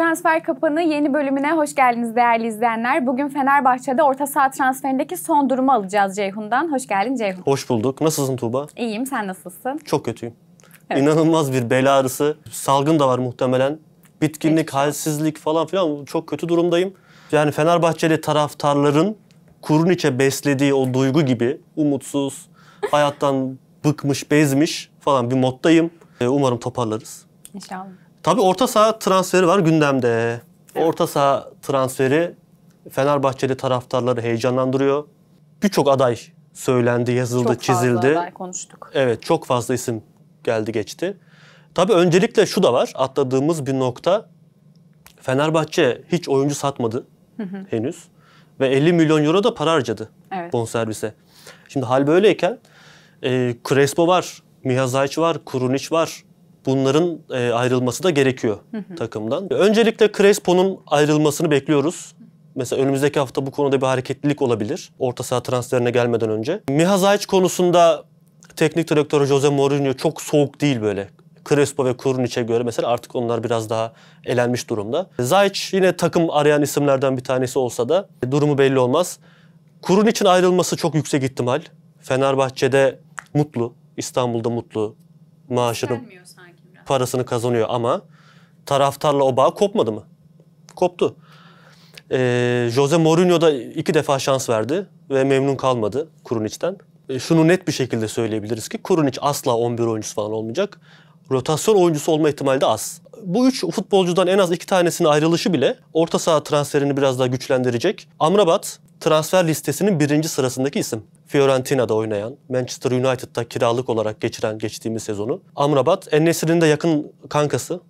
Transfer Kapanı yeni bölümüne hoş geldiniz değerli izleyenler. Bugün Fenerbahçe'de orta saha transferindeki son durumu alacağız Ceyhun'dan. Hoş geldin Ceyhun. Hoş bulduk. Nasılsın Tuğba? İyiyim. Sen nasılsın? Çok kötüyüm. Evet. İnanılmaz bir bel ağrısı. Salgın da var muhtemelen. Bitkinlik, Peki. halsizlik falan filan çok kötü durumdayım. Yani Fenerbahçeli taraftarların kurun içe beslediği o duygu gibi umutsuz, hayattan bıkmış, bezmiş falan bir moddayım. Ee, umarım toparlarız. İnşallah. Tabii orta saha transferi var gündemde. Orta saha transferi Fenerbahçeli taraftarları heyecanlandırıyor. Birçok aday söylendi, yazıldı, çok çizildi. Çok fazla aday konuştuk. Evet, çok fazla isim geldi geçti. Tabii öncelikle şu da var, atladığımız bir nokta. Fenerbahçe hiç oyuncu satmadı henüz. Ve 50 milyon euro da para harcadı evet. bonservise. Şimdi hal böyleyken e, Crespo var, Mihazayic var, Kurunic var, bunların e, ayrılması da gerekiyor hı hı. takımdan. Öncelikle Crespo'nun ayrılmasını bekliyoruz. Mesela önümüzdeki hafta bu konuda bir hareketlilik olabilir. Orta saha transferine gelmeden önce. Miha Zayç konusunda teknik direktör Jose Mourinho çok soğuk değil böyle. Crespo ve Kurniç'e göre mesela artık onlar biraz daha elenmiş durumda. Zayç yine takım arayan isimlerden bir tanesi olsa da durumu belli olmaz. Kurun için ayrılması çok yüksek ihtimal. Fenerbahçe'de mutlu, İstanbul'da mutlu. Maaşını Gelmiyor sanki parasını kazanıyor ama taraftarla o bağ kopmadı mı? Koptu. Ee, Jose Mourinho da iki defa şans verdi ve memnun kalmadı Kurunic'ten. E, ee, şunu net bir şekilde söyleyebiliriz ki Kurunic asla 11 oyuncusu falan olmayacak. Rotasyon oyuncusu olma ihtimali de az. Bu üç futbolcudan en az iki tanesinin ayrılışı bile orta saha transferini biraz daha güçlendirecek. Amrabat transfer listesinin birinci sırasındaki isim. Fiorentina'da oynayan, Manchester United'da kiralık olarak geçiren geçtiğimiz sezonu. Amrabat, Enesiri'nin de yakın kankası,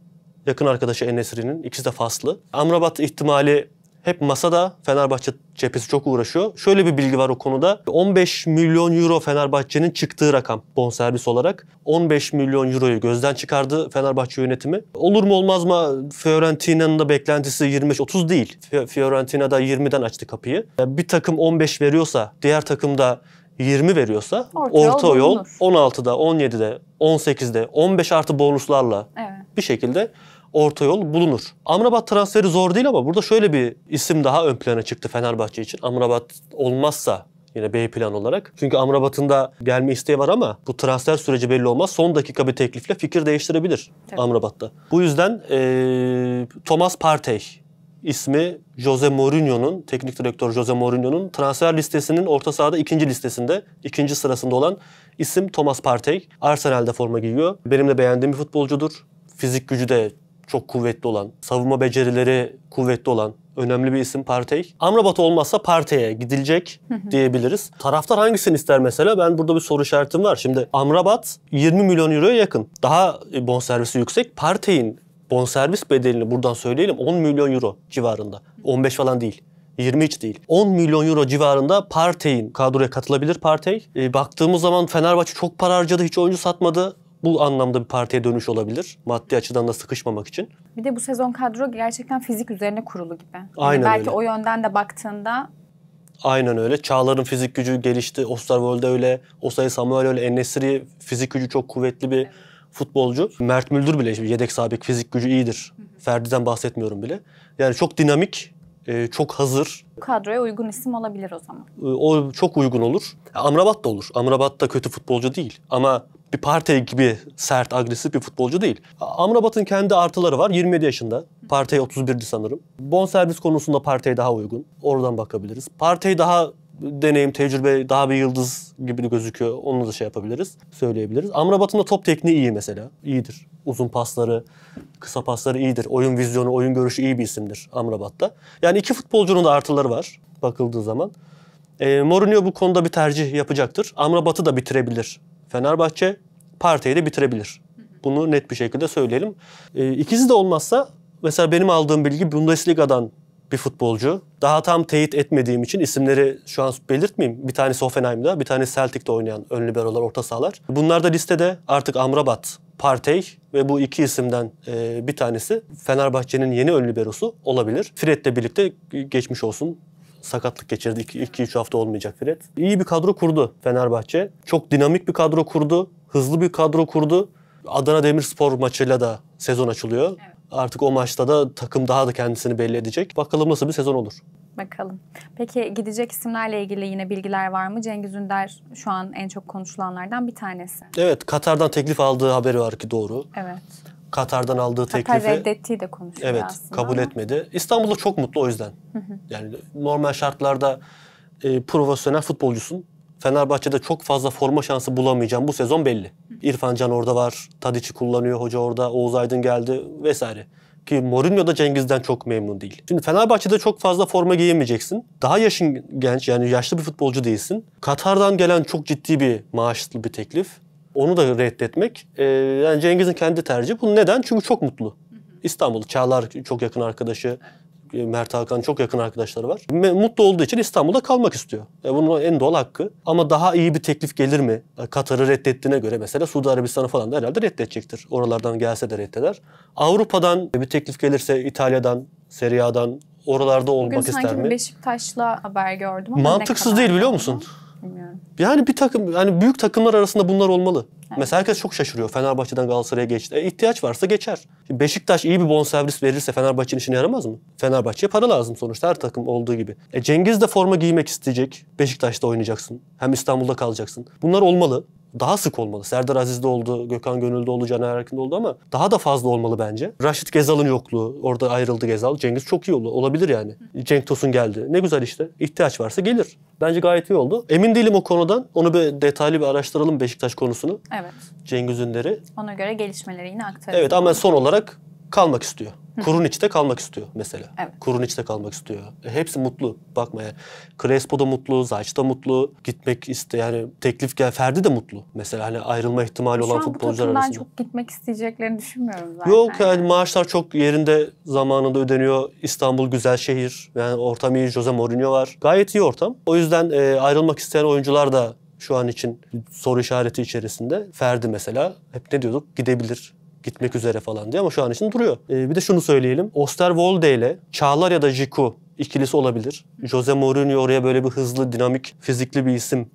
yakın arkadaşı Enesiri'nin. ikisi de faslı. Amrabat ihtimali hep masada Fenerbahçe cephesi çok uğraşıyor. Şöyle bir bilgi var o konuda. 15 milyon euro Fenerbahçe'nin çıktığı rakam bonservis olarak. 15 milyon euroyu gözden çıkardı Fenerbahçe yönetimi. Olur mu olmaz mı Fiorentina'nın da beklentisi 25-30 değil. Fiorentina da 20'den açtı kapıyı. Bir takım 15 veriyorsa diğer takım da 20 veriyorsa orta, orta yol, 16'da, 17'de, 18'de, 15 artı bonuslarla evet. bir şekilde orta yol bulunur. Amrabat transferi zor değil ama burada şöyle bir isim daha ön plana çıktı Fenerbahçe için. Amrabat olmazsa Yine B plan olarak. Çünkü Amrabat'ın da gelme isteği var ama bu transfer süreci belli olmaz. Son dakika bir teklifle fikir değiştirebilir Tabii. Amrabat'ta. Bu yüzden ee, Thomas Partey ismi Jose Mourinho'nun, teknik direktör Jose Mourinho'nun transfer listesinin orta sahada ikinci listesinde, ikinci sırasında olan isim Thomas Partey. Arsenal'de forma giyiyor. Benim de beğendiğim bir futbolcudur. Fizik gücü de çok kuvvetli olan, savunma becerileri kuvvetli olan önemli bir isim Partey. Amrabat olmazsa Partey'e gidilecek diyebiliriz. Taraftar hangisini ister mesela? Ben burada bir soru işaretim var. Şimdi Amrabat 20 milyon euroya yakın. Daha e, bonservisi yüksek. Partey'in bonservis bedelini buradan söyleyelim 10 milyon euro civarında. 15 falan değil. 20 hiç değil. 10 milyon euro civarında Partey'in kadroya katılabilir Partey. E, baktığımız zaman Fenerbahçe çok para harcadı, hiç oyuncu satmadı bu anlamda bir partiye dönüş olabilir. Maddi açıdan da sıkışmamak için. Bir de bu sezon kadro gerçekten fizik üzerine kurulu gibi. Yani Aynen belki öyle. o yönden de baktığında Aynen öyle. Çağlar'ın fizik gücü gelişti. Osterwold'e öyle. Osay Samuel öyle. Enesiri fizik gücü çok kuvvetli bir futbolcu. Mert Müldür bile yedek sabek fizik gücü iyidir. Ferdi'den bahsetmiyorum bile. Yani çok dinamik, e, çok hazır. Kadroya uygun isim olabilir o zaman. E, o çok uygun olur. Amrabat da olur. Amrabat da kötü futbolcu değil. Ama bir Partey gibi sert, agresif bir futbolcu değil. Amrabat'ın kendi artıları var. 27 yaşında. Partey 31'di sanırım. Bon servis konusunda Partey daha uygun. Oradan bakabiliriz. Partey daha deneyim, tecrübe, daha bir yıldız gibi gözüküyor. Onu da şey yapabiliriz, söyleyebiliriz. Amrabat'ın da top tekniği iyi mesela. İyidir. Uzun pasları, kısa pasları iyidir. Oyun vizyonu, oyun görüşü iyi bir isimdir Amrabat'ta. Yani iki futbolcunun da artıları var bakıldığı zaman. E, Mourinho bu konuda bir tercih yapacaktır. Amrabat'ı da bitirebilir Fenerbahçe partiyi de bitirebilir. Bunu net bir şekilde söyleyelim. E, ikisi de olmazsa mesela benim aldığım bilgi Bundesliga'dan bir futbolcu. Daha tam teyit etmediğim için isimleri şu an belirtmeyeyim. Bir tanesi Hoffenheim'da, bir tanesi Celtic'te oynayan ön liberolar, orta sahalar. Bunlar da listede artık Amrabat, Partey ve bu iki isimden e, bir tanesi Fenerbahçe'nin yeni ön liberosu olabilir. Fred'le birlikte geçmiş olsun. Sakatlık geçirdi. 2-3 hafta olmayacak Fred. İyi bir kadro kurdu Fenerbahçe. Çok dinamik bir kadro kurdu hızlı bir kadro kurdu. Adana Demirspor maçıyla da sezon açılıyor. Evet. Artık o maçta da takım daha da kendisini belli edecek. Bakalım nasıl bir sezon olur. Bakalım. Peki gidecek isimlerle ilgili yine bilgiler var mı? Cengiz Ünder şu an en çok konuşulanlardan bir tanesi. Evet, Katar'dan teklif aldığı haberi var ki doğru. Evet. Katar'dan aldığı Katar teklifi... Katar reddettiği de konuşuluyor Evet, aslında kabul ama. etmedi. İstanbul'da çok mutlu o yüzden. Hı hı. Yani normal şartlarda e, profesyonel futbolcusun Fenerbahçe'de çok fazla forma şansı bulamayacağım. Bu sezon belli. İrfan Can orada var. Tadiç'i kullanıyor hoca orada. Oğuz Aydın geldi vesaire. Ki Mourinho da Cengiz'den çok memnun değil. Şimdi Fenerbahçe'de çok fazla forma giyemeyeceksin. Daha yaşın genç yani yaşlı bir futbolcu değilsin. Katar'dan gelen çok ciddi bir maaşlı bir teklif. Onu da reddetmek. Ee, yani Cengiz'in kendi tercihi. Bu neden? Çünkü çok mutlu. İstanbul. Çağlar çok yakın arkadaşı. E, Mert Hakan çok yakın arkadaşları var. Mutlu olduğu için İstanbul'da kalmak istiyor. E bunun en doğal hakkı. Ama daha iyi bir teklif gelir mi? E, Katar'ı reddettiğine göre mesela Suudi Arabistan'ı falan da herhalde reddedecektir. Oralardan gelse de reddeder. Avrupa'dan bir teklif gelirse İtalya'dan, Serie A'dan oralarda olmak Bugün ister mi? Bugün sanki Beşiktaş'la haber gördüm ama Mantıksız değil biliyor musun? Bilmiyorum. Yani bir takım yani büyük takımlar arasında bunlar olmalı. Evet. Mesela herkes çok şaşırıyor. Fenerbahçe'den Galatasaray'a geçti. E, ihtiyaç varsa geçer. Şimdi Beşiktaş iyi bir bonservis verirse Fenerbahçe'nin işine yaramaz mı? Fenerbahçe'ye para lazım sonuçta her takım olduğu gibi. E, Cengiz de forma giymek isteyecek. Beşiktaş'ta oynayacaksın. Hem İstanbul'da kalacaksın. Bunlar olmalı daha sık olmalı. Serdar Aziz'de oldu, Gökhan Gönül'de oldu, Caner Erkin'de oldu ama daha da fazla olmalı bence. Raşit Gezal'ın yokluğu, orada ayrıldı Gezal. Cengiz çok iyi oldu. Olabilir yani. Cenk Tosun geldi. Ne güzel işte. İhtiyaç varsa gelir. Bence gayet iyi oldu. Emin değilim o konudan. Onu bir detaylı bir araştıralım Beşiktaş konusunu. Evet. Cengiz Ünder'i. Ona göre gelişmeleri yine aktaralım. Evet ama son olarak kalmak istiyor. Kurun içte kalmak istiyor mesela. Evet. Kurun içte kalmak istiyor. E, hepsi mutlu bakmaya. Crespo da mutlu, Zayç da mutlu. Gitmek iste yani teklif gel Ferdi de mutlu. Mesela hani ayrılma ihtimali Şu olan futbolcular arasında. Şu an bu çok gitmek isteyeceklerini düşünmüyorum zaten. Yok yani maaşlar çok yerinde zamanında ödeniyor. İstanbul güzel şehir. Yani ortam iyi. Jose Mourinho var. Gayet iyi ortam. O yüzden e, ayrılmak isteyen oyuncular da şu an için soru işareti içerisinde. Ferdi mesela hep ne diyorduk? Gidebilir gitmek üzere falan diye ama şu an için duruyor. E, bir de şunu söyleyelim. Osterwolde ile Çağlar ya da Jiku ikilisi olabilir. Jose Mourinho oraya böyle bir hızlı, dinamik, fizikli bir isim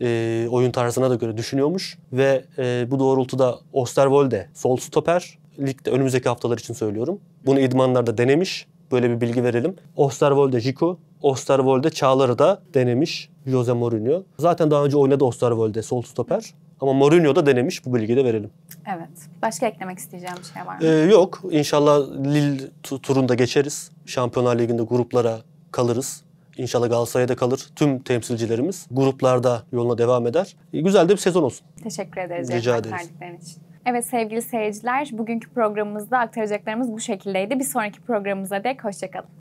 e, oyun tarzına da göre düşünüyormuş. Ve e, bu doğrultuda Osterwolde sol stoper. Ligde önümüzdeki haftalar için söylüyorum. Bunu idmanlarda denemiş. Böyle bir bilgi verelim. Osterwolde Jiku, Osterwolde Çağlar'ı da denemiş Jose Mourinho. Zaten daha önce oynadı Osterwolde sol stoper. Ama Mourinho da denemiş. Bu bilgiyi de verelim. Evet. Başka eklemek isteyeceğim bir şey var mı? Ee, yok. İnşallah Lille turunda geçeriz. Şampiyonlar Ligi'nde gruplara kalırız. İnşallah Galatasaray'da kalır. Tüm temsilcilerimiz gruplarda yoluna devam eder. Ee, güzel de bir sezon olsun. Teşekkür ederiz. Rica ederiz. için. Evet sevgili seyirciler, bugünkü programımızda aktaracaklarımız bu şekildeydi. Bir sonraki programımıza dek hoşçakalın.